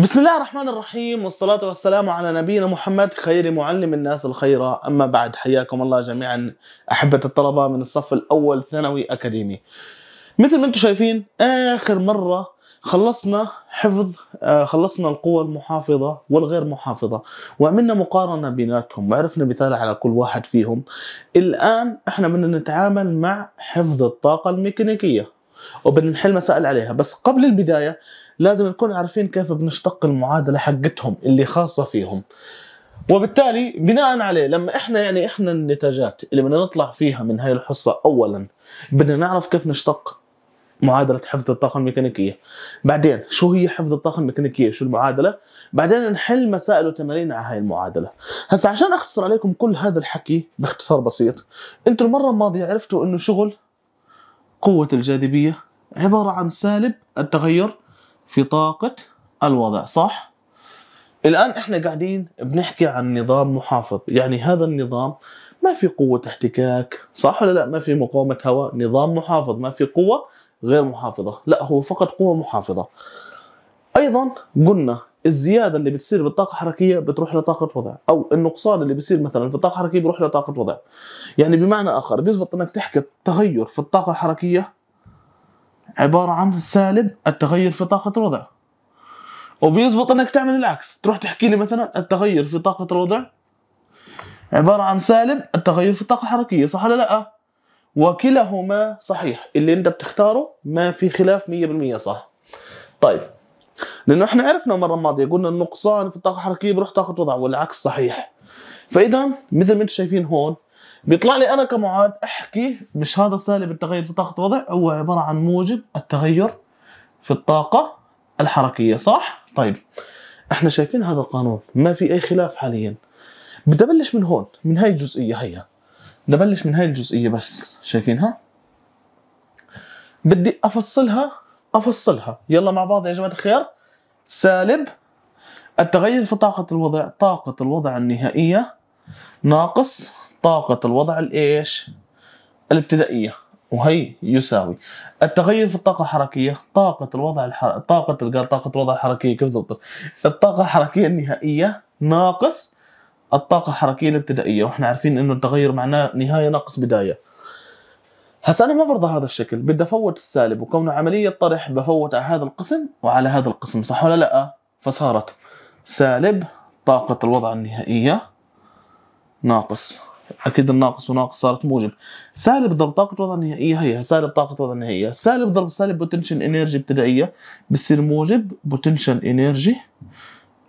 بسم الله الرحمن الرحيم والصلاة والسلام على نبينا محمد خير معلم الناس الخير أما بعد حياكم الله جميعا أحبة الطلبة من الصف الأول ثانوي أكاديمي مثل ما أنتم شايفين آخر مرة خلصنا حفظ آه، خلصنا القوى المحافظة والغير محافظة وعملنا مقارنة بيناتهم وعرفنا مثال على كل واحد فيهم الآن احنا بدنا نتعامل مع حفظ الطاقة الميكانيكية وبنحل مسائل عليها بس قبل البداية لازم نكون عارفين كيف بنشتق المعادله حقتهم اللي خاصه فيهم وبالتالي بناء عليه لما احنا يعني احنا النتاجات اللي بدنا نطلع فيها من هاي الحصه اولا بدنا نعرف كيف نشتق معادلة حفظ الطاقة الميكانيكية بعدين شو هي حفظ الطاقة الميكانيكية شو المعادلة بعدين نحل مسائل وتمارين على هاي المعادلة هسا عشان أختصر عليكم كل هذا الحكي باختصار بسيط أنتم المرة الماضية عرفتوا أنه شغل قوة الجاذبية عبارة عن سالب التغير في طاقة الوضع صح؟ الآن إحنا قاعدين بنحكي عن نظام محافظ يعني هذا النظام ما في قوة احتكاك صح ولا لا ما في مقاومة هواء نظام محافظ ما في قوة غير محافظة لا هو فقط قوة محافظة أيضا قلنا الزياده اللي بتصير بالطاقه الحركيه بتروح لطاقه وضع او النقصان اللي بيصير مثلا في الطاقه الحركيه بيروح لطاقه وضع يعني بمعنى اخر بيزبط انك تحكي التغير في الطاقه الحركيه عباره عن سالب التغير في طاقه الوضع وبيزبط انك تعمل العكس تروح تحكي لي مثلا التغير في طاقه الوضع عباره عن سالب التغير في الطاقه الحركيه صح ولا لا وكلاهما صحيح اللي انت بتختاره ما في خلاف 100% صح طيب لانه احنا عرفنا المره الماضيه قلنا النقصان في الطاقه الحركيه بيروح طاقه وضع والعكس صحيح فاذا مثل ما انتم شايفين هون بيطلع لي انا كمعاد احكي مش هذا سالب التغير في طاقه الوضع هو عباره عن موجب التغير في الطاقه الحركيه صح طيب احنا شايفين هذا القانون ما في اي خلاف حاليا بدي ابلش من هون من هاي الجزئيه هيا بدي ابلش من هاي الجزئيه بس شايفينها بدي افصلها افصلها يلا مع بعض يا جماعه الخير سالب التغير في طاقه الوضع طاقه الوضع النهائيه ناقص طاقة الوضع الإيش الابتدائية وهي يساوي التغير في الطاقة الحركية طاقة الوضع الحر... طاقة قال طاقة الوضع الحركية كيف زبطت الطاقة الحركية النهائية ناقص الطاقة الحركية الابتدائية واحنا عارفين انه التغير معناه نهاية ناقص بداية هسا انا ما برضى هذا الشكل بدي افوت السالب وكونه عملية طرح بفوت على هذا القسم وعلى هذا القسم صح ولا لا فصارت سالب طاقة الوضع النهائية ناقص اكيد الناقص وناقص صارت موجب سالب ضرب طاقه وضع نهائيه هي سالب طاقه وضع نهائيه سالب ضرب سالب بوتنشن انرجي ابتدائيه بصير موجب بوتنشن انرجي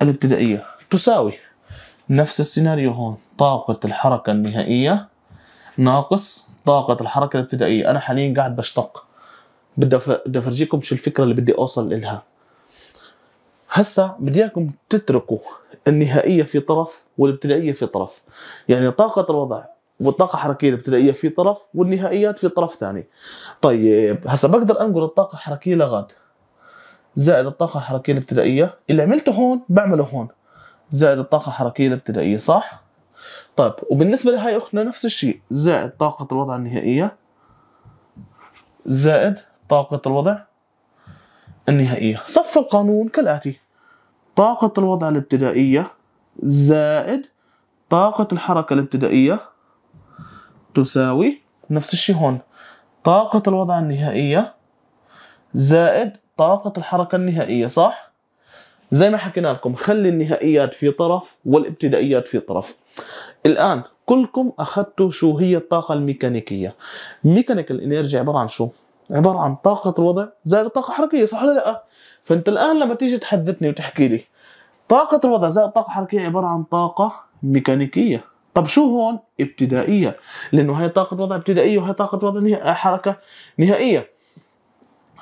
الابتدائيه تساوي نفس السيناريو هون طاقه الحركه النهائيه ناقص طاقه الحركه الابتدائيه انا حاليا قاعد بشتق بدي بدي افرجيكم شو الفكره اللي بدي اوصل لها هسا بدي اياكم تتركوا النهائيه في طرف والابتدائيه في طرف يعني طاقه الوضع والطاقه الحركيه الابتدائيه في طرف والنهائيات في طرف ثاني طيب هسا بقدر انقل الطاقه الحركيه لغاد زائد الطاقه الحركيه الابتدائيه اللي عملته هون بعمله هون زائد الطاقه الحركيه الابتدائيه صح طيب وبالنسبه لهاي اختنا نفس الشيء زائد طاقه الوضع النهائيه زائد طاقه الوضع النهائيه صف القانون كالاتي طاقة الوضع الابتدائية زائد طاقة الحركة الابتدائية تساوي نفس الشيء هون طاقة الوضع النهائية زائد طاقة الحركة النهائية صح؟ زي ما حكينا لكم خلي النهائيات في طرف والابتدائيات في طرف الآن كلكم أخذتوا شو هي الطاقة الميكانيكية ميكانيكال انرجي عبارة عن شو؟ عباره عن طاقه الوضع زائد طاقه حركيه صح ولا لا؟ فانت الان لما تيجي تحدثني وتحكي لي طاقه الوضع زائد طاقه حركيه عباره عن طاقه ميكانيكيه طب شو هون ابتدائيه لانه هي طاقه وضع ابتدائيه وهي طاقه وضع نها... آه، حركه نهائيه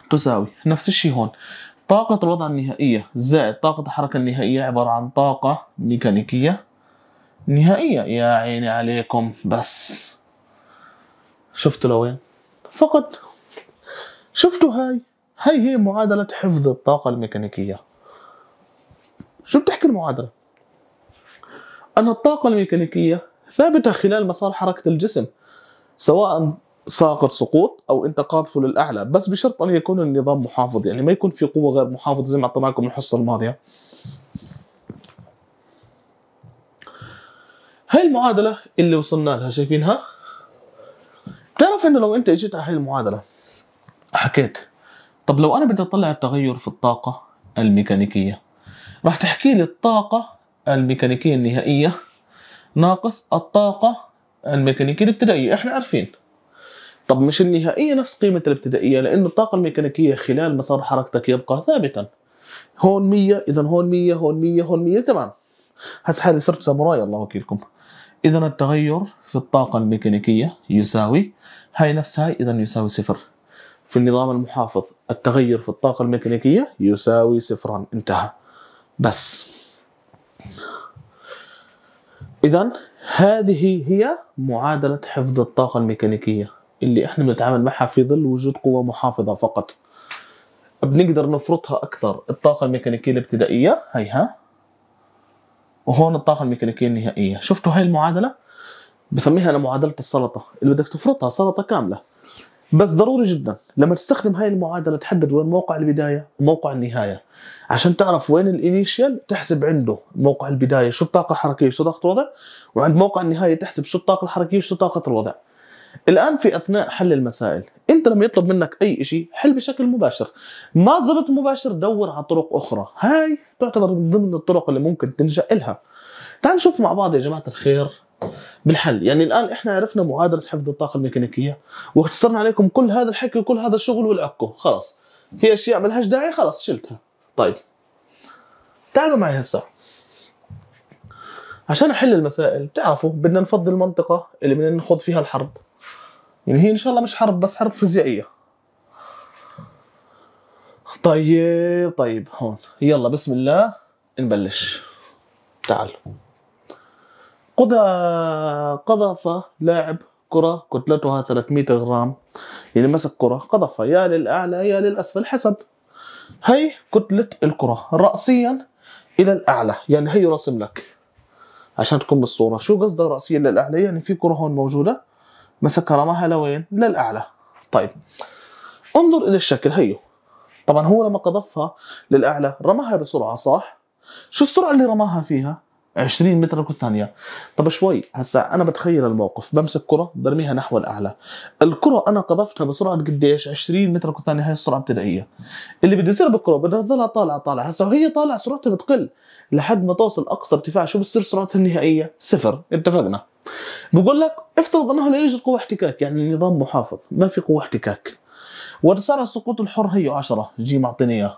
تساوي نفس الشيء هون طاقة الوضع النهائية زائد طاقة الحركة النهائية عبارة عن طاقة ميكانيكية نهائية يا عيني عليكم بس شفتوا لوين فقط شفتوا هاي هاي هي معادلة حفظ الطاقة الميكانيكية شو بتحكي المعادلة؟ أن الطاقة الميكانيكية ثابتة خلال مسار حركة الجسم سواء ساقط سقوط او انت قاذفه للاعلى بس بشرط ان يكون النظام محافظ يعني ما يكون في قوه غير محافظه زي ما اعطيناكم الحصه الماضيه هاي المعادله اللي وصلنا لها شايفينها تعرف انه لو انت اجيت على هاي المعادله حكيت طب لو انا بدي اطلع التغير في الطاقه الميكانيكيه راح تحكي لي الطاقه الميكانيكيه النهائيه ناقص الطاقه الميكانيكيه الابتدائيه احنا عارفين طب مش النهائيه نفس قيمه الابتدائيه لانه الطاقه الميكانيكيه خلال مسار حركتك يبقى ثابتا هون 100 اذا هون 100 هون 100 هون 100 تمام هس حالي صرت ساموراي الله وكيلكم اذا التغير في الطاقه الميكانيكيه يساوي هاي نفسها اذا يساوي صفر في النظام المحافظ التغير في الطاقة الميكانيكية يساوي صفرا انتهى بس إذا هذه هي معادلة حفظ الطاقة الميكانيكية اللي احنا بنتعامل معها في ظل وجود قوة محافظة فقط بنقدر نفرطها أكثر الطاقة الميكانيكية الابتدائية هيها وهون الطاقة الميكانيكية النهائية شفتوا هاي المعادلة بسميها أنا معادلة السلطة اللي بدك تفرطها سلطة كاملة بس ضروري جدا لما تستخدم هاي المعادله تحدد وين موقع البدايه وموقع النهايه عشان تعرف وين الانيشال تحسب عنده موقع البدايه شو الطاقه الحركيه شو طاقه الوضع وعند موقع النهايه تحسب شو الطاقه الحركيه شو طاقه الوضع الان في اثناء حل المسائل انت لما يطلب منك اي شيء حل بشكل مباشر ما زبط مباشر دور على طرق اخرى هاي تعتبر من ضمن الطرق اللي ممكن تلجا لها تعال نشوف مع بعض يا جماعه الخير بالحل يعني الان احنا عرفنا معادله حفظ الطاقه الميكانيكيه واختصرنا عليكم كل هذا الحكي وكل هذا الشغل والعكو خلاص في اشياء ما لهاش داعي خلاص شلتها طيب تعالوا معي هسه عشان احل المسائل بتعرفوا بدنا نفضي المنطقه اللي بدنا نخوض فيها الحرب يعني هي ان شاء الله مش حرب بس حرب فيزيائيه طيب طيب هون يلا بسم الله نبلش تعالوا قذف لاعب كرة كتلتها 300 غرام يعني مسك كرة قذفها يا للأعلى يا للأسفل حسب هي كتلة الكرة رأسيا إلى الأعلى يعني هي رسم لك عشان تكون بالصورة شو قصده رأسيا للأعلى يعني في كرة هون موجودة مسكها رماها لوين للأعلى طيب انظر إلى الشكل هيو طبعا هو لما قذفها للأعلى رماها بسرعة صح شو السرعة اللي رماها فيها 20 متر كل ثانيه طب شوي هسا انا بتخيل الموقف بمسك كره برميها نحو الاعلى الكره انا قذفتها بسرعه قديش 20 متر كل ثانيه هاي السرعه ابتدائيه اللي بده يصير بالكره بدها تضلها طالعه طالعه هسا وهي طالعه سرعتها بتقل لحد ما توصل اقصى ارتفاع شو بتصير سرعتها النهائيه صفر اتفقنا بقول لك افترض انه لا يوجد قوه احتكاك يعني النظام محافظ ما في قوه احتكاك وسرعه السقوط الحر هي 10 جي معطيني اياه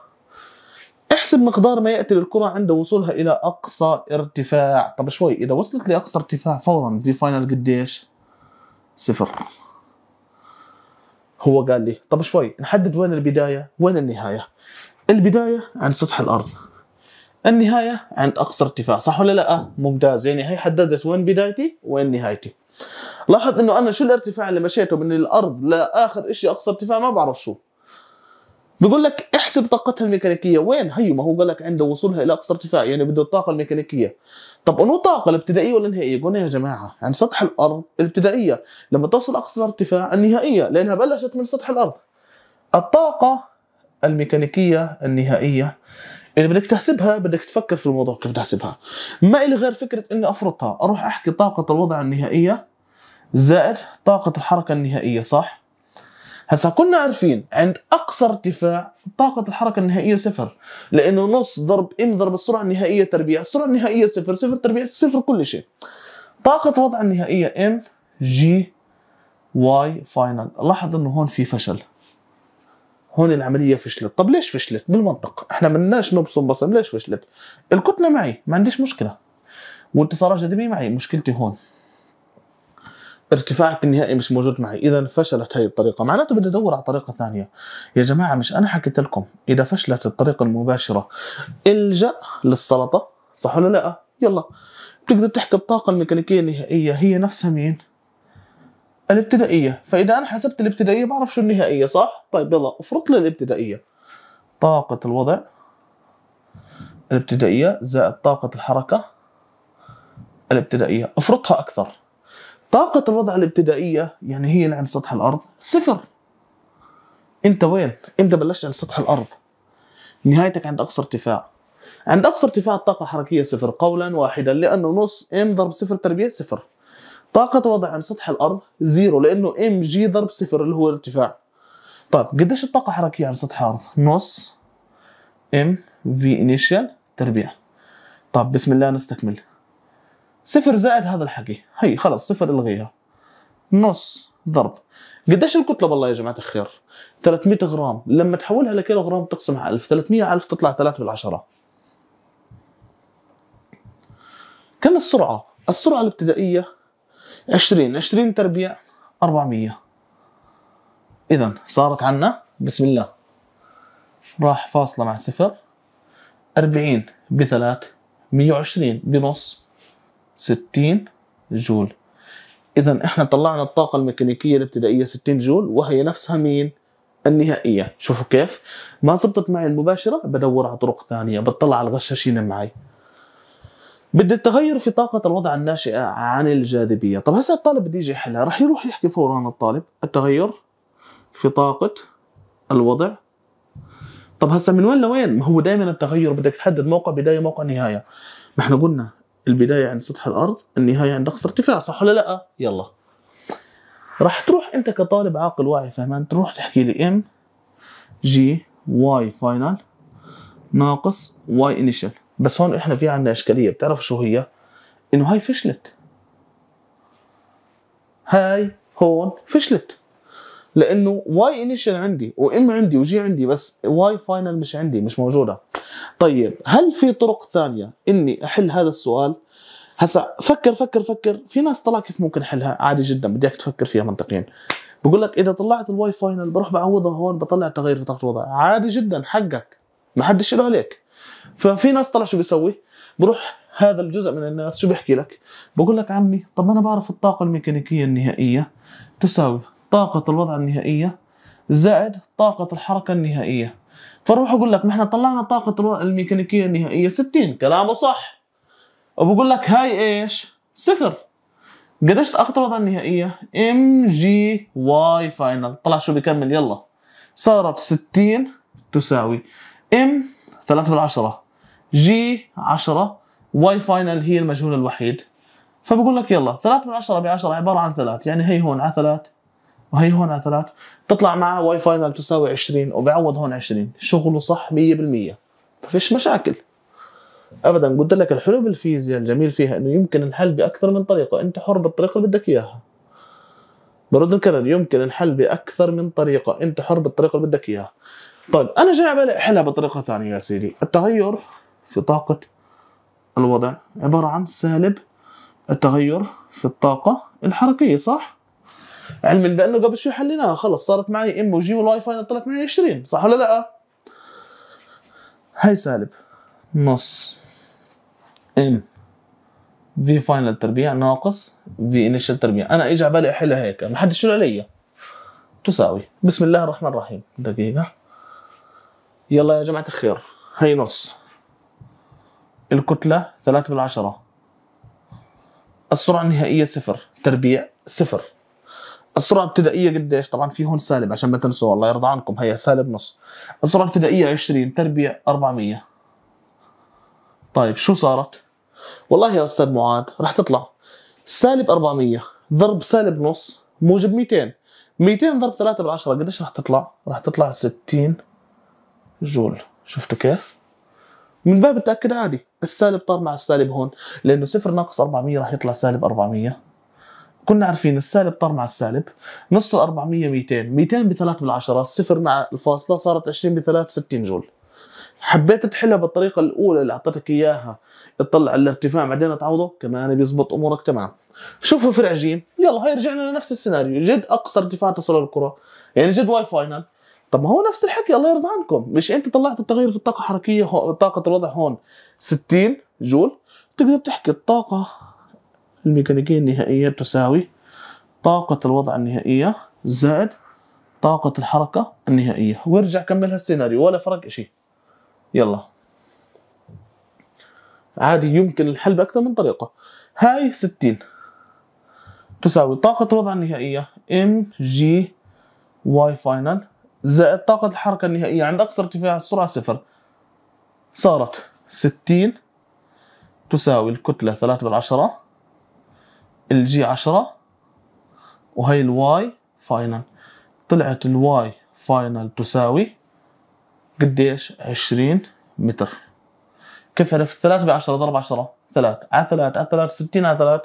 احسب مقدار ما يأتي للكرة عند وصولها إلى أقصى ارتفاع طب شوي إذا وصلت لأقصى ارتفاع فورا في فاينل قديش صفر هو قال لي طب شوي نحدد وين البداية وين النهاية البداية عند سطح الأرض النهاية عند أقصى ارتفاع صح ولا لا ممتاز يعني هي حددت وين بدايتي وين نهايتي لاحظ انه انا شو الارتفاع اللي مشيته من الارض لاخر شيء اقصى ارتفاع ما بعرف شو بيقول لك احسب طاقتها الميكانيكيه وين هي ما هو قال لك عند وصولها الى اقصى ارتفاع يعني بده الطاقه الميكانيكيه طب انه طاقه الابتدائيه ولا النهائيه قلنا إيه يا جماعه عن سطح الارض الابتدائيه لما توصل اقصى ارتفاع النهائيه لانها بلشت من سطح الارض الطاقه الميكانيكيه النهائيه اذا بدك تحسبها بدك تفكر في الموضوع كيف تحسبها ما إلي غير فكره اني افرطها اروح احكي طاقه الوضع النهائيه زائد طاقه الحركه النهائيه صح هسا كنا عارفين عند اقصى ارتفاع طاقة الحركة النهائية صفر لأنه نص ضرب ام ضرب السرعة النهائية تربيع السرعة النهائية صفر صفر تربيع صفر كل شيء طاقة الوضع النهائية ام جي واي فاينل لاحظ انه هون في فشل هون العمليه فشلت طب ليش فشلت بالمنطق احنا بدناش نبصم بصم ليش فشلت الكتله معي ما عنديش مشكله وانتصارات الجاذبيه معي مشكلتي هون ارتفاعك النهائي مش موجود معي اذا فشلت هي الطريقه معناته بدي ادور على طريقه ثانيه يا جماعه مش انا حكيت لكم اذا فشلت الطريقه المباشره الجا للسلطه صح ولا لا يلا بتقدر تحكي الطاقه الميكانيكيه النهائيه هي نفسها مين الابتدائيه فاذا انا حسبت الابتدائيه بعرف شو النهائيه صح طيب يلا افرط لي الابتدائيه طاقه الوضع الابتدائيه زائد طاقه الحركه الابتدائيه افرطها اكثر طاقة الوضع الابتدائية يعني هي اللي عند سطح الأرض صفر أنت وين؟ أنت بلشت عند سطح الأرض نهايتك عند أقصى ارتفاع عند أقصى ارتفاع الطاقة الحركية صفر قولا واحدا لأنه نص ام ضرب صفر تربيع صفر طاقة وضع عند سطح الأرض زيرو لأنه ام جي ضرب صفر اللي هو الارتفاع طيب قديش الطاقة الحركية عند سطح الأرض؟ نص ام في انيشال تربيع طب بسم الله نستكمل صفر زائد هذا الحكي هي خلاص صفر الغيها نص ضرب قديش الكتله بالله يا جماعه الخير 300 غرام لما تحولها لكيلو غرام تقسم 1000 300 1000 تطلع 3 بالعشرة كم السرعه السرعه الابتدائيه 20 20 تربيع 400 اذا صارت عنا بسم الله راح فاصله مع صفر 40 بثلاث 120 بنص 60 جول اذا احنا طلعنا الطاقه الميكانيكيه الابتدائيه 60 جول وهي نفسها مين النهائيه شوفوا كيف ما زبطت معي المباشره بدور على طرق ثانيه بطلع على الغشاشين معي بدي التغير في طاقة الوضع الناشئة عن الجاذبية طب هسا الطالب بده يجي يحلها رح يروح يحكي فورا الطالب التغير في طاقة الوضع طب هسا من وين لوين ما هو دائما التغير بدك تحدد موقع بداية موقع نهاية ما احنا قلنا البدايه عند سطح الارض النهايه عند اقصى ارتفاع صح ولا لا يلا راح تروح انت كطالب عاقل واعي فهمان تروح تحكي لي ام جي واي فاينل ناقص واي انيشال بس هون احنا في عندنا اشكاليه بتعرف شو هي انه هاي فشلت هاي هون فشلت لانه واي انيشال عندي وام عندي وجي عندي بس واي فاينل مش عندي مش موجوده طيب هل في طرق ثانيه اني احل هذا السؤال هسا فكر فكر فكر في ناس طلع كيف ممكن احلها عادي جدا بدي اياك تفكر فيها منطقيا بقول لك اذا طلعت الواي فاي بروح بعوضها هون بطلع تغير في طاقه الوضع عادي جدا حقك ما حدش له عليك ففي ناس طلع شو بيسوي بروح هذا الجزء من الناس شو بيحكي لك بقول لك عمي طب انا بعرف الطاقه الميكانيكيه النهائيه تساوي طاقه الوضع النهائيه زائد طاقه الحركه النهائيه فروح اقول لك ما احنا طلعنا طاقة الميكانيكيه النهائيه 60 كلامه صح وبقول لك هاي ايش؟ صفر قديش الوضع النهائيه؟ ام جي واي فاينل طلع شو بكمل يلا صارت 60 تساوي ام 3 بالعشرة جي 10 واي فاينل هي المجهول الوحيد فبقول لك يلا 3 بالعشرة بعشرة عباره عن 3 يعني هي هون على 3 وهي هون اثرات تطلع معه واي فاينل تساوي 20 وبعوض هون 20 شغله صح 100% ما فيش مشاكل ابدا قلت لك الحلو بالفيزياء الجميل فيها انه يمكن الحل باكثر من طريقه انت حر بالطريقه اللي بدك اياها برد نكرر يمكن الحل باكثر من طريقه انت حر بالطريقه اللي بدك اياها طيب انا جاي على بالي احلها بطريقه ثانيه يا سيدي التغير في طاقه الوضع عباره عن سالب التغير في الطاقه الحركيه صح علما بانه قبل شوي حليناها خلص صارت معي ام وجي والواي فاي طلعت معي 20 صح ولا لا؟ هاي سالب نص ام في فاينل تربيع ناقص في انيشال تربيع انا اجى على بالي احلها هيك ما حد يشيل علي تساوي بسم الله الرحمن الرحيم دقيقة يلا يا جماعة الخير هي نص الكتلة ثلاثة بالعشرة السرعة النهائية صفر تربيع صفر السرعة الابتدائيه قديش؟ طبعا في هون سالب عشان ما تنسوا الله يرضى عنكم هي سالب نص السرعة الابتدائيه 20 تربيع 400 طيب شو صارت؟ والله يا استاذ معاذ رح تطلع سالب 400 ضرب سالب نص موجب 200 200 ضرب 3 بالعشرة قديش رح تطلع؟ رح تطلع 60 جول شفتوا كيف؟ من باب التأكد عادي السالب طار مع السالب هون لأنه صفر ناقص 400 رح يطلع سالب 400 كنا عارفين السالب طار مع السالب نص ال 400 200 200 ب 3 بالعشرة صفر مع الفاصله صارت 20 ب 3 60 جول حبيت تحلها بالطريقه الاولى اللي اعطيتك اياها تطلع الارتفاع بعدين تعوضه كمان بيزبط امورك تمام شوفوا فرع جيم يلا هاي رجعنا لنفس السيناريو جد اقصى ارتفاع تصل الكره يعني جد واي فاينل طب ما هو نفس الحكي الله يرضى عنكم مش انت طلعت التغيير في الطاقه الحركيه طاقه الوضع هون 60 جول تقدر تحكي الطاقه الميكانيكية النهائية تساوي طاقة الوضع النهائية زائد طاقة الحركة النهائية وارجع كمل هالسيناريو ولا فرق شيء يلا عادي يمكن الحل بأكثر من طريقة هاي 60 تساوي طاقة الوضع النهائية ام جي واي فاينل زائد طاقة الحركة النهائية عند أقصى ارتفاع السرعة صفر صارت 60 تساوي الكتلة 3 بالعشرة الجي 10 وهي الواي فاينل طلعت الواي فاينل تساوي قديش 20 متر كيف عرفت 3 ب 10 ضرب 10 3 على 3 على 3 60 على 3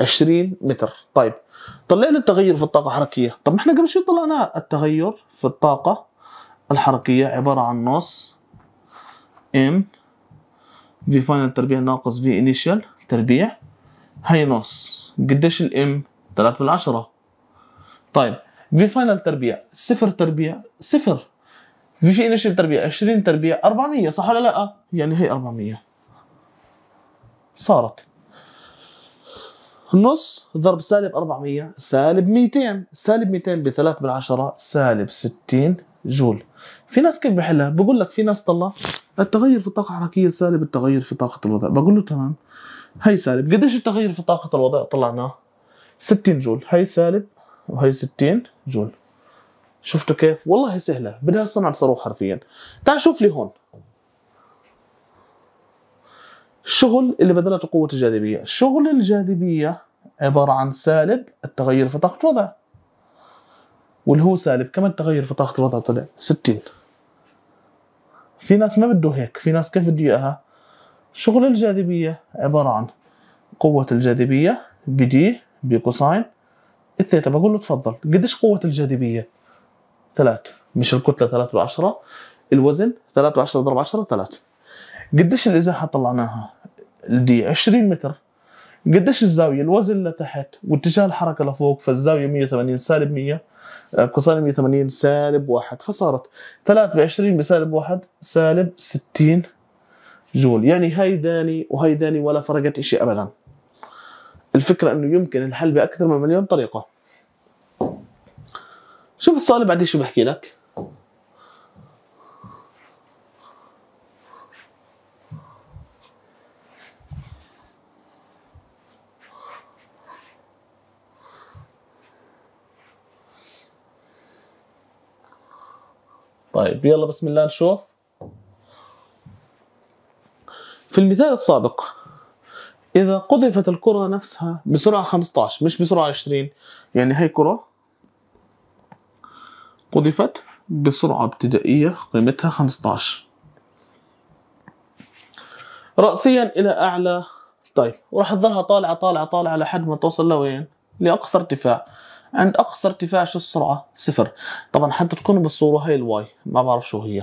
20 متر طيب طلعنا التغير في الطاقة الحركية طب ما احنا قبل شوي طلعنا التغير في الطاقة الحركية عبارة عن نص ام في فاينل تربيع ناقص في انيشال تربيع هاي نص قديش الام 3 بالعشرة طيب في فاينل تربيع صفر تربيع صفر في في انيشال تربيع 20 تربيع 400 صح ولا لا؟ يعني هي 400 صارت نص ضرب سالب 400 سالب 200 سالب 200 ب 3 بالعشرة سالب 60 جول في ناس كيف بحلها بقول لك في ناس طلع التغير في الطاقة الحركية سالب التغير في طاقة الوضع بقول له تمام هي سالب قديش التغير في طاقة الوضع طلعناه 60 جول هي سالب وهي 60 جول شفتوا كيف والله سهلة بدها صنع صاروخ حرفيا تعال شوف لي هون الشغل اللي بدلته قوة الجاذبية شغل الجاذبية عبارة عن سالب التغير في طاقة الوضع واللي هو سالب كم التغير في طاقة الوضع طلع 60 في ناس ما بده هيك في ناس كيف بده اياها شغل الجاذبية عبارة عن قوة الجاذبية بدي بكوساين الثيتا بقول له تفضل قديش قوة الجاذبية؟ ثلاث مش الكتلة ثلاثة وعشرة الوزن ثلاثة وعشرة ضرب عشرة ثلاث قديش الإزاحة طلعناها؟ دي عشرين متر قديش الزاوية الوزن لتحت واتجاه الحركة لفوق فالزاوية 180 سالب 100 كوساين 180 سالب واحد فصارت 3 ب 20 بسالب واحد سالب 60 جول يعني هيداني وهيداني ولا فرقت شيء ابدا الفكره انه يمكن الحل باكثر من مليون طريقه شوف السؤال بعد شو بحكي لك طيب يلا بسم الله نشوف في المثال السابق إذا قذفت الكرة نفسها بسرعة 15 مش بسرعة 20 يعني هي كرة قذفت بسرعة ابتدائية قيمتها 15 رأسيا إلى أعلى طيب وراح تظلها طالعة طالعة طالعة لحد ما توصل لوين؟ لأقصى ارتفاع عند أقصى ارتفاع شو السرعة؟ صفر طبعا حتى تكون بالصورة هي الواي ما بعرف شو هي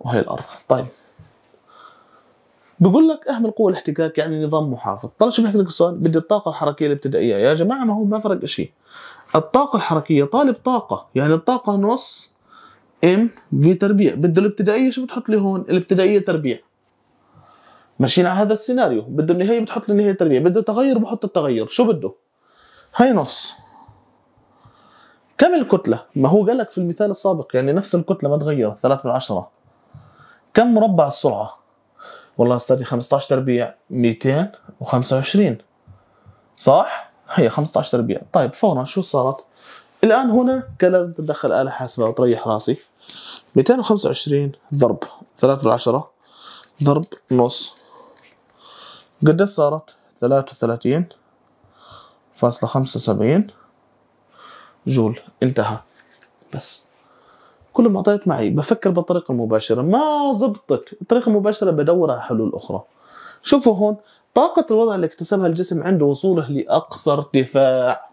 وهي الأرض طيب بقول لك اهمل قوه الاحتكاك يعني نظام محافظ طلع شو بيحكي لك السؤال بدي الطاقه الحركيه الابتدائيه يا جماعه ما هو ما فرق شيء الطاقه الحركيه طالب طاقه يعني الطاقه نص ام في تربيع بده الابتدائيه شو بتحط لي هون الابتدائيه تربيع ماشيين على هذا السيناريو بده النهايه بتحط لي النهايه تربيع بده تغير بحط التغير شو بده هاي نص كم الكتلة؟ ما هو قالك في المثال السابق يعني نفس الكتلة ما تغيرت 3 من 10 كم مربع السرعة؟ والله استاذي 15 تربيع 225 صح؟ هي 15 تربيع طيب فورا شو صارت؟ الان هنا كان لازم تتدخل آلة حاسبة وتريح راسي 225 ضرب 3 بالعشرة ضرب نص قد صارت 33 فاصلة 75 جول انتهى بس كل ما اعطيت معي بفكر بالطريقه المباشره ما زبطت الطريقه المباشره بدور على حلول اخرى شوفوا هون طاقة الوضع اللي اكتسبها الجسم عند وصوله لأقصى ارتفاع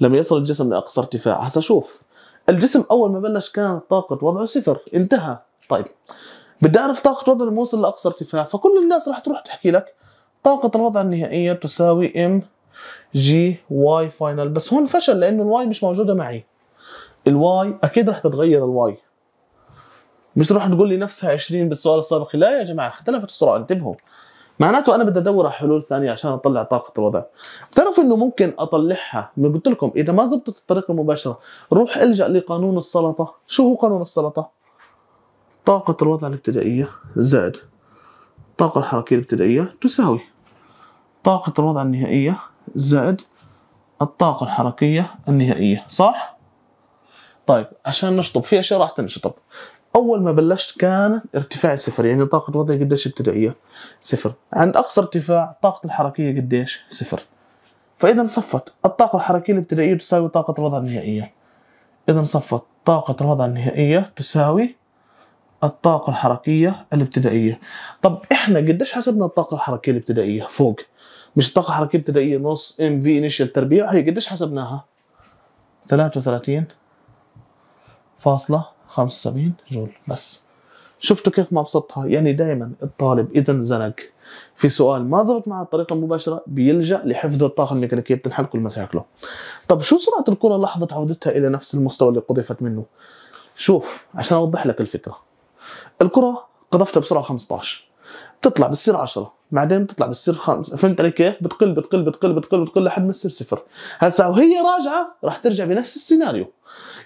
لما يصل الجسم لأقصى ارتفاع هسا شوف الجسم أول ما بلش كانت طاقة وضعه صفر انتهى طيب بدي أعرف طاقة وضع الموصل لأقصى ارتفاع فكل الناس راح تروح تحكي لك طاقة الوضع النهائية تساوي ام جي واي فاينل بس هون فشل لأنه الواي مش موجودة معي الواي اكيد رح تتغير الواي مش رح تقول لي نفسها 20 بالسؤال السابق لا يا جماعه اختلفت السرعه انتبهوا معناته انا بدي ادور على حلول ثانيه عشان اطلع طاقه الوضع بتعرف انه ممكن اطلعها ما قلت لكم اذا ما زبطت الطريقه المباشره روح الجا لقانون السلطه شو هو قانون السلطه طاقه الوضع الابتدائيه زائد الطاقه الحركيه الابتدائيه تساوي طاقه الوضع النهائيه زائد الطاقه الحركيه النهائيه صح طيب عشان نشطب في اشياء راح تنشطب اول ما بلشت كان ارتفاعي صفر يعني طاقه الوضعيه قديش ابتدائيه صفر عند اقصى ارتفاع طاقه الحركيه قديش صفر فاذا صفت الطاقه الحركيه الابتدائيه تساوي طاقه الوضع النهائيه اذا صفت طاقه الوضع النهائيه تساوي الطاقة الحركية الابتدائية طب احنا قديش حسبنا الطاقة الحركية الابتدائية فوق مش الطاقة الحركية الابتدائية نص ام في انيشال تربيع هي قديش حسبناها 33 فاصلة 75 جول بس شفتوا كيف ما بسطها يعني دائما الطالب اذا زنق في سؤال ما زبط معه الطريقه المباشره بيلجا لحفظ الطاقه الميكانيكيه بتنحل كل مشاكله طب شو سرعه الكره لحظه عودتها الى نفس المستوى اللي قذفت منه شوف عشان اوضح لك الفكره الكره قذفتها بسرعه 15 تطلع بتصير 10 بعدين بتطلع بتصير 5 فهمت علي كيف بتقل بتقل بتقل بتقل بتقل لحد ما تصير صفر هسا وهي راجعه راح ترجع بنفس السيناريو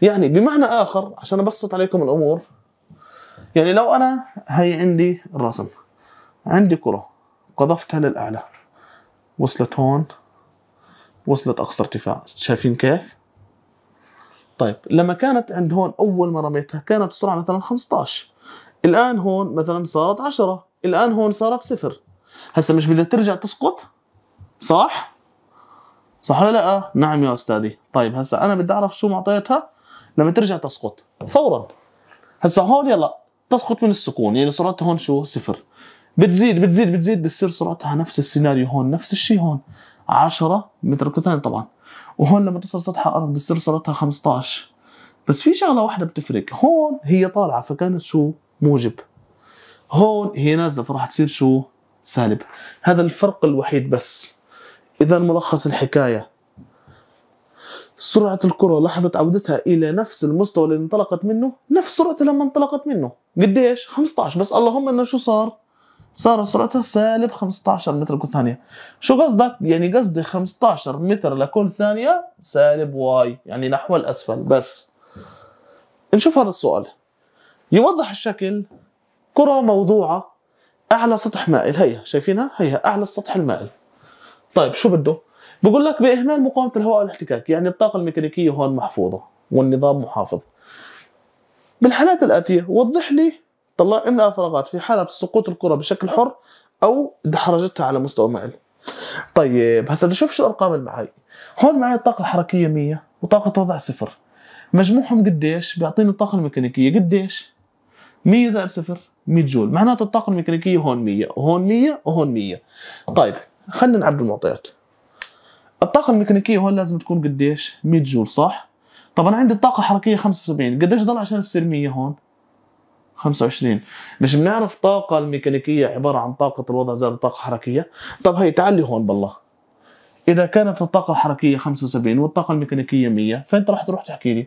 يعني بمعنى اخر عشان ابسط عليكم الامور يعني لو انا هي عندي الرسم عندي كره قذفتها للاعلى وصلت هون وصلت اقصى ارتفاع شايفين كيف طيب لما كانت عند هون اول ما رميتها كانت بسرعه مثلا 15 الان هون مثلا صارت 10 الان هون صارت صفر هسا مش بدها ترجع تسقط صح صح ولا لا آه. نعم يا استاذي طيب هسا انا بدي اعرف شو معطيتها لما ترجع تسقط فورا هسا هون يلا تسقط من السكون يعني سرعتها هون شو صفر بتزيد بتزيد بتزيد بتصير سرعتها نفس السيناريو هون نفس الشيء هون 10 متر كتان طبعا وهون لما توصل سطح الارض بتصير سرعتها 15 بس في شغله واحده بتفرق هون هي طالعه فكانت شو موجب هون هي نازله فراح تصير شو سالب هذا الفرق الوحيد بس اذا ملخص الحكايه سرعة الكرة لحظة عودتها إلى نفس المستوى اللي انطلقت منه نفس سرعتها لما انطلقت منه قديش؟ 15 بس اللهم انه شو صار؟ صار سرعتها سالب 15 متر كل ثانية شو قصدك؟ يعني قصدي 15 متر لكل ثانية سالب واي يعني نحو الأسفل بس نشوف هذا السؤال يوضح الشكل كرة موضوعة أعلى سطح مائل هيها شايفينها هيها أعلى السطح المائل طيب شو بده بقول لك بإهمال مقاومة الهواء والاحتكاك يعني الطاقة الميكانيكية هون محفوظة والنظام محافظ بالحالات الآتية وضح لي طلع إن الفراغات في حالة سقوط الكرة بشكل حر أو دحرجتها على مستوى مائل طيب هسا بدي اشوف شو الارقام اللي معي هون معي الطاقه الحركيه 100 وطاقه وضع صفر مجموعهم قديش بيعطيني الطاقه الميكانيكيه قديش 100 زائد صفر 100 جول معناته الطاقه الميكانيكيه هون 100 وهون 100 وهون 100 طيب خلينا نعبر المعطيات الطاقه الميكانيكيه هون لازم تكون قديش 100 جول صح طبعا عندي الطاقه الحركيه 75 قديش ضل عشان تصير 100 هون 25 مش بنعرف الطاقه الميكانيكيه عباره عن طاقه الوضع زائد الطاقه الحركيه طب هي لي هون بالله اذا كانت الطاقه الحركيه 75 والطاقه الميكانيكيه 100 فانت راح تروح تحكي لي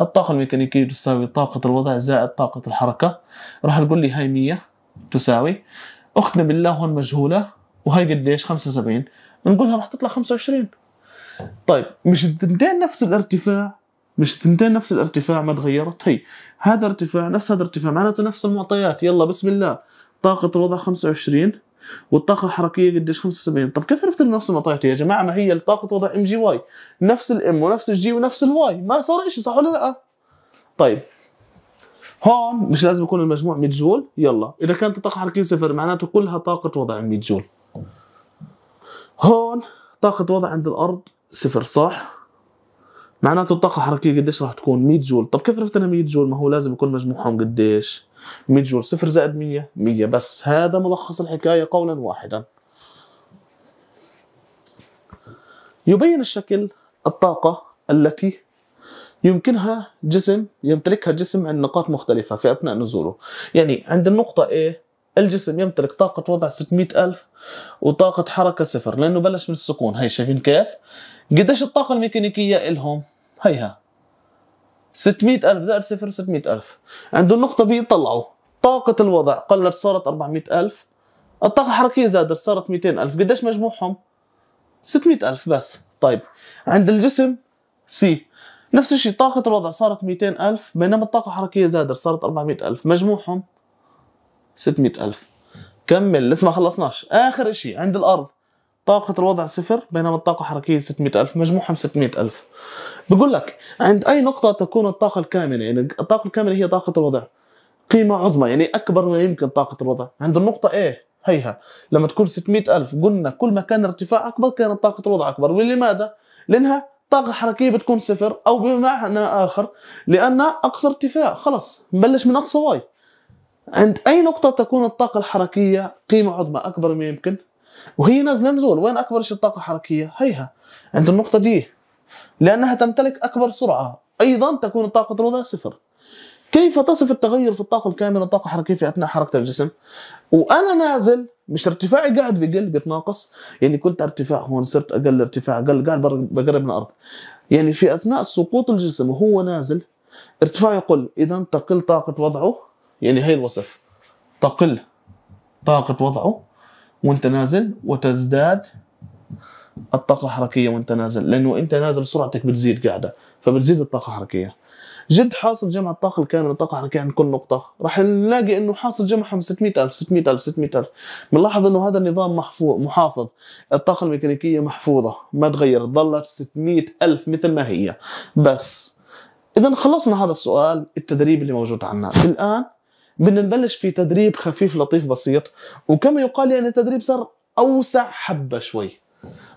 الطاقة الميكانيكية تساوي طاقة الوضع زائد طاقة الحركة راح تقول لي هاي 100 تساوي أختنا بالله هون مجهولة وهي قديش 75 نقولها راح تطلع 25 طيب مش الثنتين نفس الارتفاع مش الثنتين نفس الارتفاع ما تغيرت هي هذا ارتفاع نفس هذا الارتفاع معناته نفس المعطيات يلا بسم الله طاقة الوضع 25 والطاقه الحركيه قديش 75 طب كيف عرفت انه نفس المطيحتي يا جماعه ما هي الطاقه وضع ام جي واي نفس الام ونفس الجي ونفس الواي ما صار شيء صح ولا لا طيب هون مش لازم يكون المجموع 100 جول يلا اذا كانت الطاقه الحركيه صفر معناته كلها طاقه وضع 100 جول هون طاقه وضع عند الارض صفر صح معناته الطاقه الحركيه قديش راح تكون 100 جول طب كيف عرفت انها 100 جول ما هو لازم يكون مجموعهم قديش 100 جول 0 زائد 100 100 بس هذا ملخص الحكاية قولا واحدا يبين الشكل الطاقة التي يمكنها جسم يمتلكها جسم عند نقاط مختلفة في أثناء نزوله يعني عند النقطة A الجسم يمتلك طاقة وضع 600 ألف وطاقة حركة صفر لأنه بلش من السكون هاي شايفين كيف قديش الطاقة الميكانيكية إلهم هيها 600000 زائد صفر 600000 عند النقطة بي طلعوا طاقة الوضع قلت صارت 400000 الطاقة الحركية زادت صارت 200000 قديش مجموعهم؟ 600000 بس طيب عند الجسم سي نفس الشيء طاقة الوضع صارت 200000 بينما الطاقة الحركية زادت صارت 400000 مجموعهم 600000 كمل لسه ما خلصناش آخر شيء عند الأرض طاقة الوضع صفر بينما الطاقة الحركية 600 ألف مجموعهم 600 ألف بقول لك عند أي نقطة تكون الطاقة الكاملة يعني الطاقة الكاملة هي طاقة الوضع قيمة عظمى يعني أكبر ما يمكن طاقة الوضع عند النقطة A هيها لما تكون 600 ألف قلنا كل ما كان ارتفاع أكبر كانت طاقة الوضع أكبر ولماذا؟ لأنها طاقة حركية بتكون صفر أو بمعنى آخر لأن أقصى ارتفاع خلاص نبلش من أقصى واي عند أي نقطة تكون الطاقة الحركية قيمة عظمى أكبر ما يمكن وهي نازله نزول وين اكبر شيء الطاقه الحركيه هيها عند النقطه دي لانها تمتلك اكبر سرعه ايضا تكون الطاقه الوضع صفر كيف تصف التغير في الطاقه الكامله الطاقه الحركيه في اثناء حركه الجسم وانا نازل مش ارتفاعي قاعد بقل بيتناقص يعني كنت ارتفاع هون صرت اقل ارتفاع اقل قاعد بقرب من الارض يعني في اثناء سقوط الجسم وهو نازل ارتفاع يقل اذا تقل طاقه وضعه يعني هي الوصف تقل طاقه وضعه وانت نازل وتزداد الطاقه الحركيه وانت نازل لانه انت نازل سرعتك بتزيد قاعده فبتزيد الطاقه الحركيه جد حاصل جمع الطاقه الكامله الطاقه الحركيه عند كل نقطه راح نلاقي انه حاصل 600 600000 600000 600000 بنلاحظ انه هذا النظام محفوظ محافظ الطاقه الميكانيكيه محفوظه ما تغيرت ظلت 600000 مثل ما هي بس اذا خلصنا هذا السؤال التدريب اللي موجود عندنا الان بدنا نبلش في تدريب خفيف لطيف بسيط وكما يقال يعني التدريب صار اوسع حبه شوي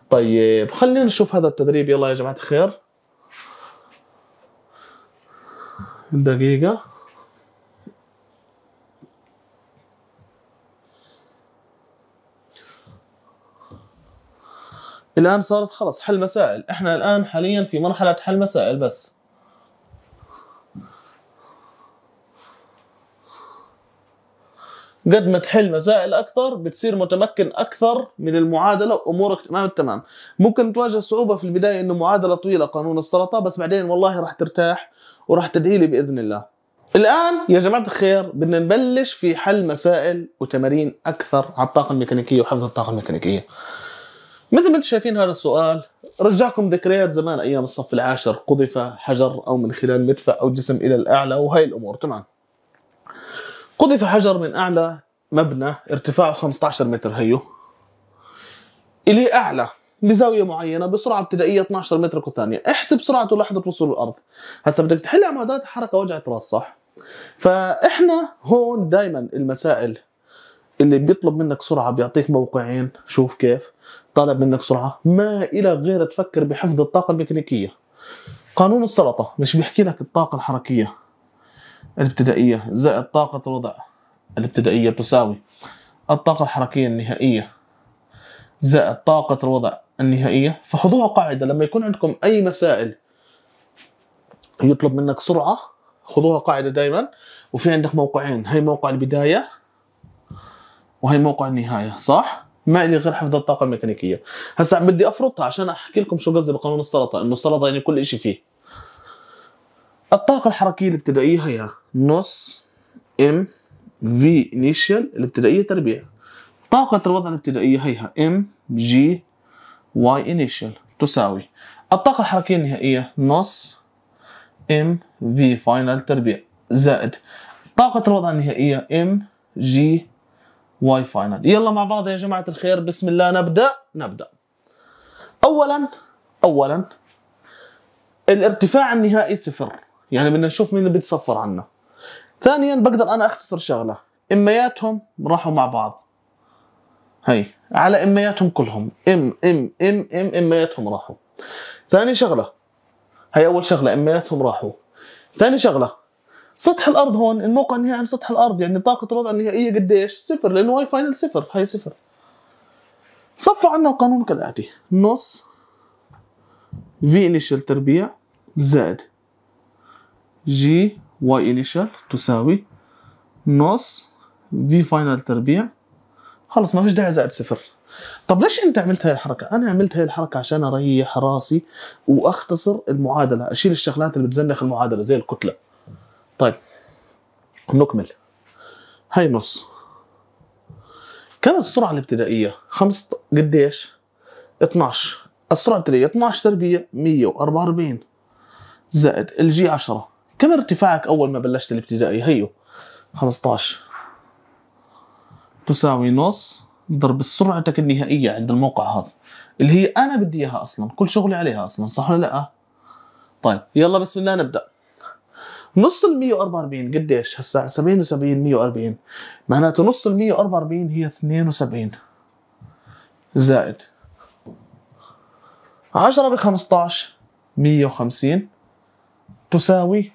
طيب خلينا نشوف هذا التدريب يلا يا جماعه الخير دقيقه الان صارت خلص حل مسائل احنا الان حاليا في مرحله حل مسائل بس قد ما تحل مسائل اكثر بتصير متمكن اكثر من المعادله وامورك تمام التمام ممكن تواجه صعوبه في البدايه انه معادله طويله قانون السلطه بس بعدين والله راح ترتاح وراح تدعي لي باذن الله الان يا جماعه الخير بدنا نبلش في حل مسائل وتمارين اكثر على الطاقه الميكانيكيه وحفظ الطاقه الميكانيكيه مثل ما انتم شايفين هذا السؤال رجعكم ذكريات زمان ايام الصف العاشر قذف حجر او من خلال مدفع او جسم الى الاعلى وهي الامور تمام قذف حجر من أعلى مبنى ارتفاعه 15 متر هيو إلى أعلى بزاوية معينة بسرعة ابتدائية 12 متر كل ثانية احسب سرعته لحظة وصول الأرض هسا بدك تحل اعمادات الحركة وجعة راس صح فإحنا هون دايما المسائل اللي بيطلب منك سرعة بيعطيك موقعين شوف كيف طالب منك سرعة ما إلى غير تفكر بحفظ الطاقة الميكانيكية قانون السلطة مش بيحكي لك الطاقة الحركية الابتدائية زائد طاقة الوضع الابتدائية تساوي الطاقة الحركية النهائية زائد طاقة الوضع النهائية فخذوها قاعدة لما يكون عندكم أي مسائل يطلب منك سرعة خذوها قاعدة دائما وفي عندك موقعين هي موقع البداية وهي موقع النهاية صح؟ ما لي غير حفظ الطاقة الميكانيكية هسا بدي أفرطها عشان أحكي لكم شو قصدي بقانون السلطة إنه السلطة يعني كل إشي فيه الطاقة الحركية الابتدائية هي نص ام في انيشال الابتدائية تربيع طاقة الوضع الابتدائية هي ام جي واي انيشال تساوي الطاقة الحركية النهائية نص ام في فاينل تربيع زائد طاقة الوضع النهائية ام جي واي فاينل يلا مع بعض يا جماعة الخير بسم الله نبدأ نبدأ أولا أولا الارتفاع النهائي صفر يعني بدنا نشوف مين اللي بيتصفر عنا ثانيا بقدر انا اختصر شغله امياتهم راحوا مع بعض هي على امياتهم كلهم ام ام ام ام امياتهم راحوا ثاني شغله هي اول شغله امياتهم راحوا ثاني شغله سطح الارض هون الموقع النهائي عن سطح الارض يعني طاقه الوضع النهائيه قديش صفر لانه واي فاينل صفر هي صفر صفى عنا القانون كالاتي نص في انيشال تربيع زائد جي واي انيشال تساوي نص في فاينل تربيع خلص ما فيش داعي زائد صفر طب ليش انت عملت هاي الحركه انا عملت هاي الحركه عشان اريح راسي واختصر المعادله اشيل الشغلات اللي بتزنخ المعادله زي الكتله طيب نكمل هاي نص كانت السرعه الابتدائيه خمس قديش 12 السرعه الابتدائيه 12 تربيع 144 زائد الجي 10 كم ارتفاعك اول ما بلشت الابتدائي هيو 15 تساوي نص ضرب سرعتك النهائيه عند الموقع هذا اللي هي انا بدي اياها اصلا كل شغلي عليها اصلا صح ولا لا طيب يلا بسم الله نبدا نص ال 144 قديش هسا 77 140 معناته نص ال 144 هي 72 زائد 10 ب 15 150 تساوي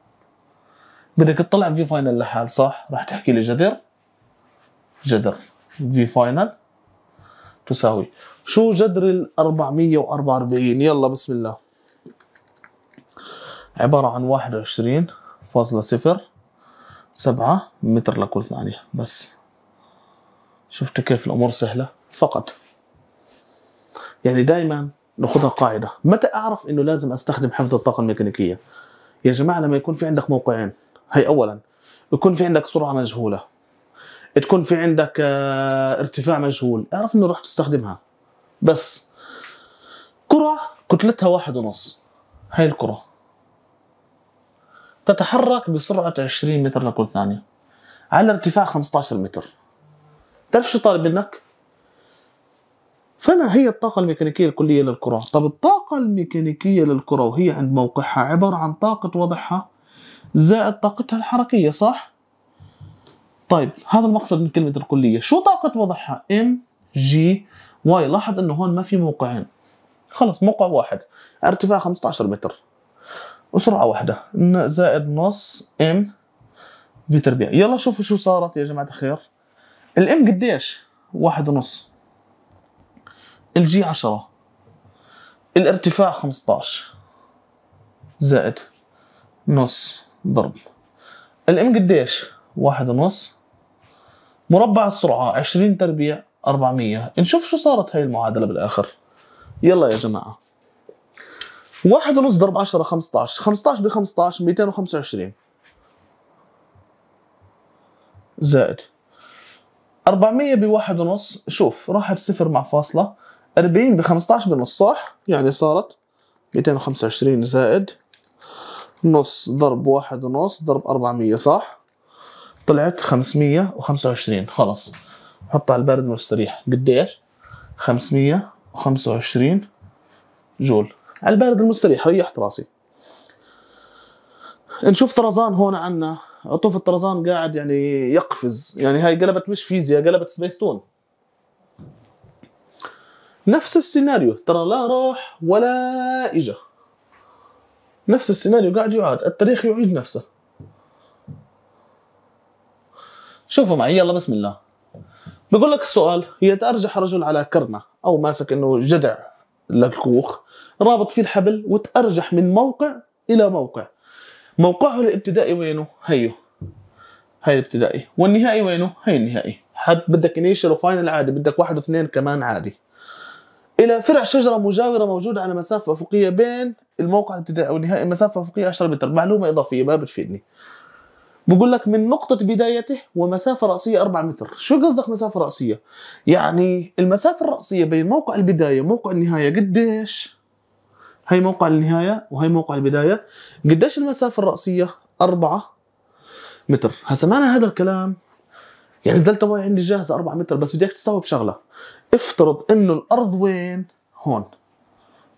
بدك تطلع في فاينل لحال صح راح تحكي لي جذر جذر في فاينل تساوي شو جذر ال 444 يلا بسم الله عبارة عن واحد وعشرين فاصلة صفر سبعة متر لكل ثانية بس شفتوا كيف الأمور سهلة فقط يعني دائما ناخذها قاعدة متى أعرف أنه لازم أستخدم حفظ الطاقة الميكانيكية يا جماعة لما يكون في عندك موقعين هي اولا يكون في عندك سرعه مجهوله تكون في عندك آه، ارتفاع مجهول اعرف انه راح تستخدمها بس كرة كتلتها واحد ونص هاي الكرة تتحرك بسرعة 20 متر لكل ثانية على ارتفاع 15 متر تعرف شو طالب منك؟ فما هي الطاقة الميكانيكية الكلية للكرة؟ طب الطاقة الميكانيكية للكرة وهي عند موقعها عبارة عن طاقة وضعها زائد طاقتها الحركيه صح طيب هذا المقصد من كلمه الكليه شو طاقه وضعها ام جي واي لاحظ انه هون ما في موقعين خلص موقع واحد ارتفاع 15 متر وسرعه واحده زائد نص ام في تربيع يلا شوفوا شو صارت يا جماعه الخير الام قديش واحد ونص الجي عشرة الارتفاع 15 زائد نص ضرب الام قديش واحد ونص مربع السرعة 20 تربيع 400 نشوف شو صارت هاي المعادلة بالآخر يلا يا جماعة واحد ونص ضرب 10 15 15 ب 15 225 زائد 400 بواحد ونص شوف راحت صفر مع فاصلة 40 ب 15 بنص صح؟ يعني صارت 225 زائد نص ضرب واحد ونص ضرب 400 صح؟ طلعت 525 خلص حطها على البرد واستريح قديش؟ 525 جول على البارد المستريح ريحت راسي نشوف طرزان هون عنا عطوف الطرزان قاعد يعني يقفز يعني هاي قلبت مش فيزياء قلبت سبيستون نفس السيناريو ترى لا راح ولا اجى نفس السيناريو قاعد يعاد التاريخ يعيد نفسه شوفوا معي يلا بسم الله بقول لك السؤال يتأرجح رجل على كرنة أو ماسك أنه جدع للكوخ رابط فيه الحبل وتأرجح من موقع إلى موقع موقعه الابتدائي وينه هيو هاي الابتدائي والنهائي وينه هاي النهائي حد بدك انيشل وفاينل عادي بدك واحد واثنين كمان عادي الى فرع شجره مجاوره موجوده على مسافه افقيه بين الموقع الابتدائي او النهائي مسافه افقيه 10 متر معلومه اضافيه ما بتفيدني بقول لك من نقطة بدايته ومسافة رأسية 4 متر، شو قصدك مسافة رأسية؟ يعني المسافة الرأسية بين موقع البداية وموقع النهاية قديش؟ هي موقع النهاية وهي موقع البداية، قديش المسافة الرأسية؟ 4 متر، هسا معنى هذا الكلام يعني الدلتا واي عندي جاهزة 4 متر بس بدي اياك تستوعب شغلة، افترض انه الأرض وين؟ هون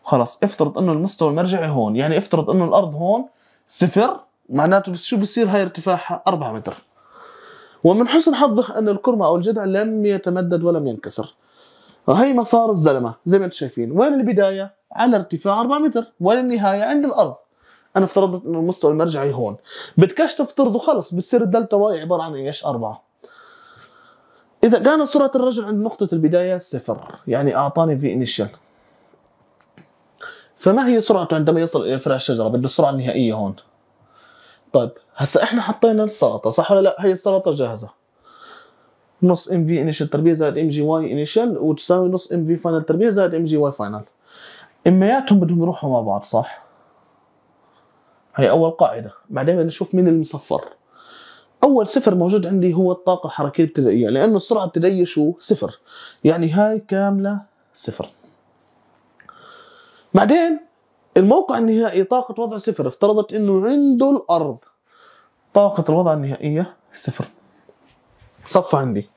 خلص افترض انه المستوى المرجعي هون يعني افترض انه الارض هون صفر معناته شو بصير هاي ارتفاعها 4 متر ومن حسن حظه ان الكرمة او الجدع لم يتمدد ولم ينكسر هي مسار الزلمه زي ما انتم شايفين وين البدايه على ارتفاع 4 متر وين النهايه عند الارض انا افترضت انه المستوى المرجعي هون بدكش تفترضه خلص بصير الدلتا واي عباره عن ايش 4 اذا كانت سرعه الرجل عند نقطه البدايه صفر يعني اعطاني في انيشال فما هي سرعته عندما يصل الى فرع الشجره بده السرعه النهائيه هون طيب هسا احنا حطينا السلطه صح ولا لا هي السلطه جاهزه نص ام في انيشال تربيه زائد ام جي واي انيشال وتساوي نص ام في فاينل تربيه زائد ام جي واي فاينل امياتهم بدهم يروحوا مع بعض صح هي اول قاعده بعدين بدنا نشوف مين المصفر اول صفر موجود عندي هو الطاقه الحركيه الابتدائيه لانه السرعه الابتدائيه شو صفر يعني هاي كامله صفر بعدين الموقع النهائي طاقة وضع صفر افترضت انه عنده الارض طاقة الوضع النهائية صفر صف عندي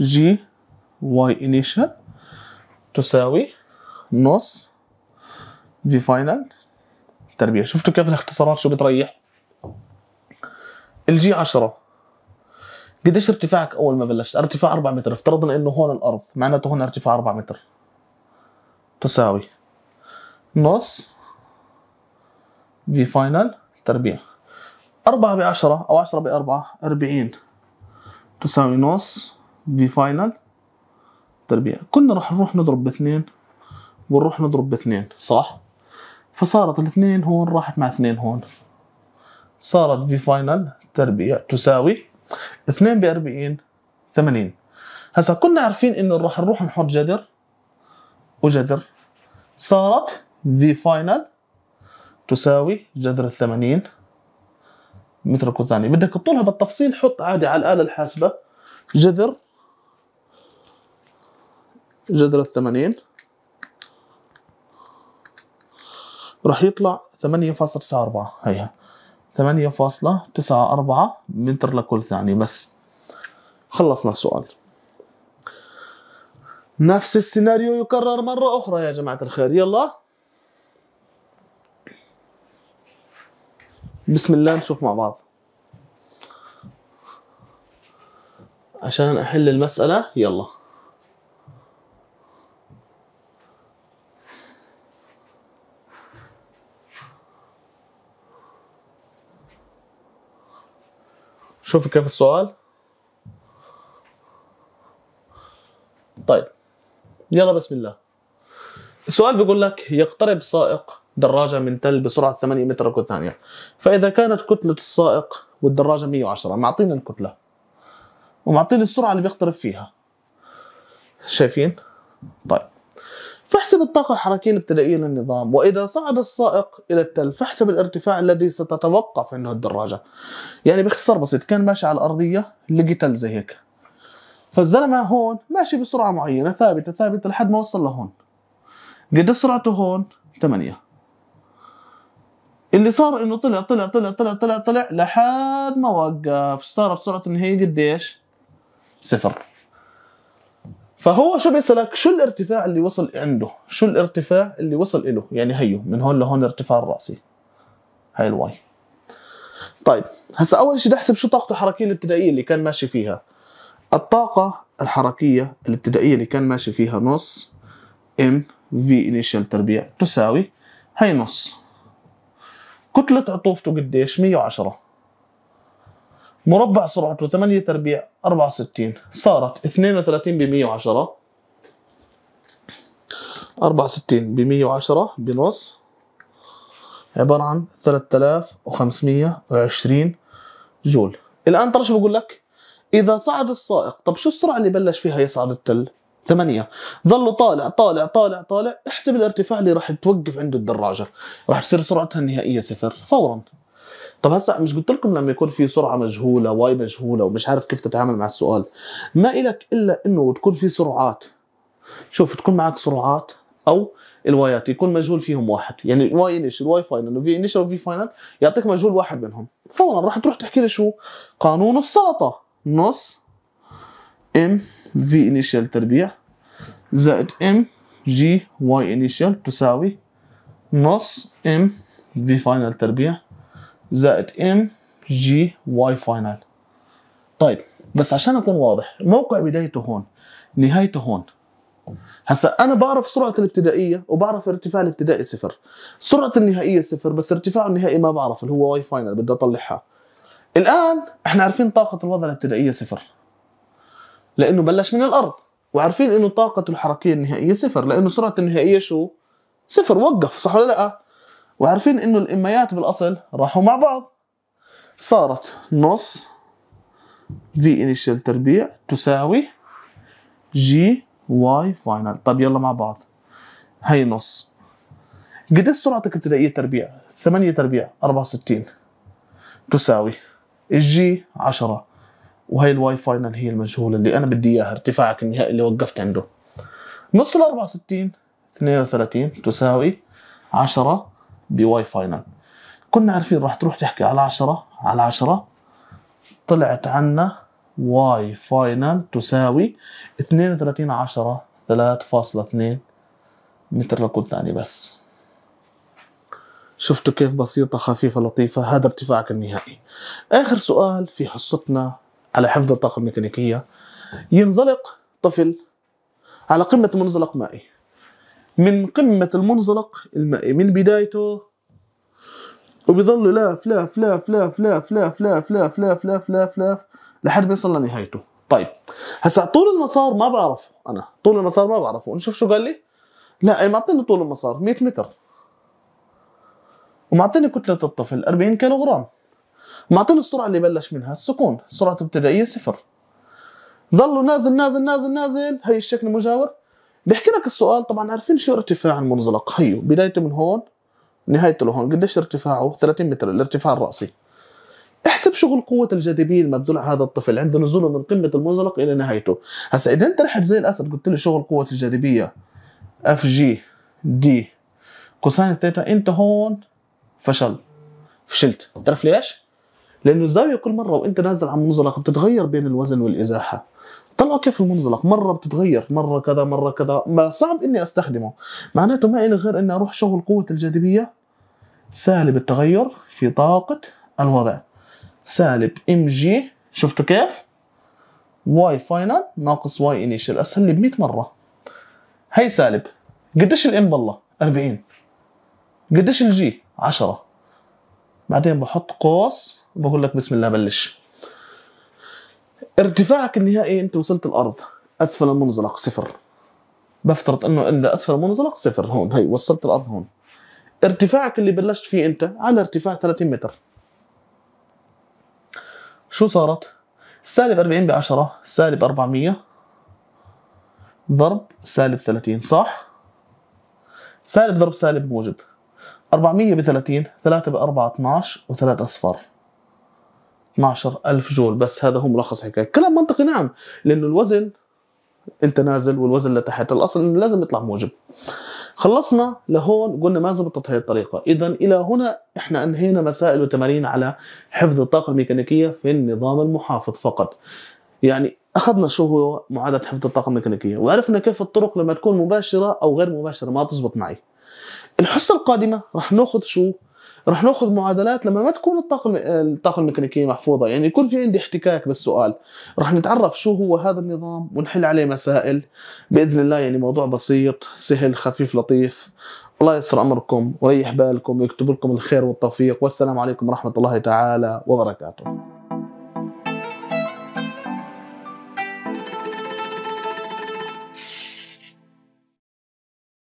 جي واي انيشال تساوي نص في فاينل تربيع شفتوا كيف الاختصارات شو بتريح الجي 10 قديش ارتفاعك اول ما بلشت ارتفاع 4 متر افترضنا انه هون الارض معناته هون ارتفاع 4 متر تساوي نص في فاينل تربيع أربعة بعشرة أو عشرة بأربعة أربعين تساوي نص في فاينل تربيع كنا راح نروح نضرب باثنين ونروح نضرب باثنين صح؟ فصارت الاثنين هون راحت مع اثنين هون صارت في فاينل تربيع تساوي اثنين بأربعين ثمانين هسا كنا عارفين انه راح نروح نحط جذر وجذر صارت في فاينل تساوي جذر الثمانين متر ثاني بدك تطولها بالتفصيل حط عادي على الآلة الحاسبة جذر جذر الثمانين راح يطلع ثمانية فاصلة تسعة أربعة هيها ثمانية فاصلة تسعة أربعة متر لكل ثانية بس خلصنا السؤال نفس السيناريو يكرر مرة أخرى يا جماعة الخير يلا بسم الله نشوف مع بعض عشان احل المسألة يلا شوف كيف السؤال طيب يلا بسم الله السؤال بيقول لك يقترب سائق دراجة من تل بسرعة 8 متر كل ثانية فإذا كانت كتلة السائق والدراجة 110 معطينا الكتلة ومعطينا السرعة اللي بيقترب فيها شايفين؟ طيب فاحسب الطاقة الحركية الابتدائية للنظام وإذا صعد السائق إلى التل فاحسب الارتفاع الذي ستتوقف عنده الدراجة يعني باختصار بسيط كان ماشي على الأرضية لقي تل زي هيك فالزلمة هون ماشي بسرعة معينة ثابتة ثابتة لحد ما وصل لهون قد سرعته هون 8 اللي صار انه طلع طلع طلع طلع طلع طلع لحد ما وقف صار بسرعه النهايه قديش؟ صفر فهو شو بيسألك شو الارتفاع اللي وصل عنده شو الارتفاع اللي وصل له يعني هيو من هون لهون ارتفاع الرأسي هاي الواي طيب هسا اول شيء بدي احسب شو طاقته الحركيه الابتدائيه اللي كان ماشي فيها الطاقه الحركيه الابتدائيه اللي كان ماشي فيها نص ام في انيشال تربيع تساوي هي نص كتلة عطوفته قديش 110 مربع سرعته 8 تربيع 64 صارت 32 ب 110 64 ب 110 بنص عبارة عن 3520 جول الآن ترى شو بقول لك إذا صعد السائق طب شو السرعة اللي بلش فيها يصعد التل ثمانية ظلوا طالع طالع طالع طالع احسب الارتفاع اللي راح توقف عنده الدراجة راح تصير سرعتها النهائية صفر فورا طب هسا مش قلت لكم لما يكون في سرعه مجهوله واي مجهوله ومش عارف كيف تتعامل مع السؤال ما إلك الا انه تكون في سرعات شوف تكون معك سرعات او الوايات يكون مجهول فيهم واحد يعني الواي انيش الواي فاينل وفي انيش وفي فاينل يعطيك مجهول واحد منهم فورا راح تروح تحكي لي شو قانون السلطه نص ام في انيشال تربيع زائد ام جي واي انيشال تساوي نص ام في فاينل تربيع زائد ام جي واي فاينل طيب بس عشان اكون واضح الموقع بدايته هون نهايته هون هسا انا بعرف سرعه الابتدائيه وبعرف ارتفاع الابتدائي صفر سرعه النهائيه صفر بس ارتفاع النهائي ما بعرف اللي هو واي فاينل بدي اطلعها الان احنا عارفين طاقه الوضع الابتدائيه صفر لانه بلش من الارض وعارفين انه طاقته الحركيه النهائيه صفر لانه سرعته النهائيه شو صفر وقف صح ولا لا وعارفين انه الاميات بالاصل راحوا مع بعض صارت نص في انيشال تربيع تساوي جي واي فاينل طب يلا مع بعض هي نص قد ايش سرعتك ابتدائيه تربيع 8 تربيع 64 تساوي الجي 10 وهي الواي فاينل هي المجهوله اللي انا بدي اياها ارتفاعك النهائي اللي وقفت عنده نص ال 64 32 تساوي 10 بواي فاينل كنا عارفين راح تروح تحكي على 10 على 10 طلعت عنا واي فاينل تساوي 32 10 3.2 متر لكل ثانية بس شفتوا كيف بسيطة خفيفة لطيفة هذا ارتفاعك النهائي آخر سؤال في حصتنا على حفظ الطاقة الميكانيكية ينزلق طفل على قمة منزلق مائي من قمة المنزلق المائي من بدايته وبيظل لاف لاف لاف لاف لاف لاف لاف لاف لاف لاف لاف لاف لحد ما يصل لنهايته طيب هسا طول المسار ما بعرفه انا طول المسار ما بعرفه نشوف شو قال لي لا معطيني طول المسار 100 متر ومعطيني كتلة الطفل 40 كيلو غرام معطينا السرعه اللي بلش منها السكون سرعته الابتدائيه صفر ظلوا نازل نازل نازل نازل هي الشكل المجاور بيحكي لك السؤال طبعا عارفين شو ارتفاع المنزلق هيو بدايته من هون نهايته لهون قديش ارتفاعه 30 متر الارتفاع الراسي احسب شغل قوة الجاذبية المبذولة على هذا الطفل عند نزوله من قمة المنزلق إلى نهايته، هسا إذا أنت رحت زي الأسد قلت لي شغل قوة الجاذبية اف جي دي كوساين ثيتا أنت هون فشل فشلت، تعرف ليش؟ لأنه الزاوية كل مرة وأنت نازل على المنزلق بتتغير بين الوزن والإزاحة طلعوا كيف المنزلق مرة بتتغير مرة كذا مرة كذا ما صعب إني أستخدمه معناته ما إلي غير إني أروح شغل قوة الجاذبية سالب التغير في طاقة الوضع سالب ام جي شفتوا كيف؟ واي فاينل ناقص واي انيشال اسهل لي ب 100 مره هي سالب قديش الام بالله 40 قديش الجي 10 بعدين بحط قوس بقول لك بسم الله بلش ارتفاعك النهائي انت وصلت الارض اسفل المنزلق صفر بفترض انه عند اسفل المنزلق صفر هون هي وصلت الارض هون ارتفاعك اللي بلشت فيه انت على ارتفاع 30 متر شو صارت سالب 40 ب 10 سالب 400 ضرب سالب 30 صح سالب ضرب سالب موجب 400 ب 30 3 ب 4 12 و3 اصفار 12000 جول بس هذا هو ملخص الحكايه كلام منطقي نعم لانه الوزن انت نازل والوزن لتحت الاصل انه لازم يطلع موجب خلصنا لهون قلنا ما زبطت هذه الطريقة إذا إلى هنا إحنا أنهينا مسائل وتمارين على حفظ الطاقة الميكانيكية في النظام المحافظ فقط يعني أخذنا شو هو معادلة حفظ الطاقة الميكانيكية وعرفنا كيف الطرق لما تكون مباشرة أو غير مباشرة ما تزبط معي الحصة القادمة رح ناخذ شو رح ناخذ معادلات لما ما تكون الطاقه الطاقه الميكانيكيه محفوظه يعني يكون في عندي احتكاك بالسؤال رح نتعرف شو هو هذا النظام ونحل عليه مسائل باذن الله يعني موضوع بسيط سهل خفيف لطيف الله يسر امركم ويريح بالكم ويكتب لكم الخير والتوفيق والسلام عليكم ورحمه الله تعالى وبركاته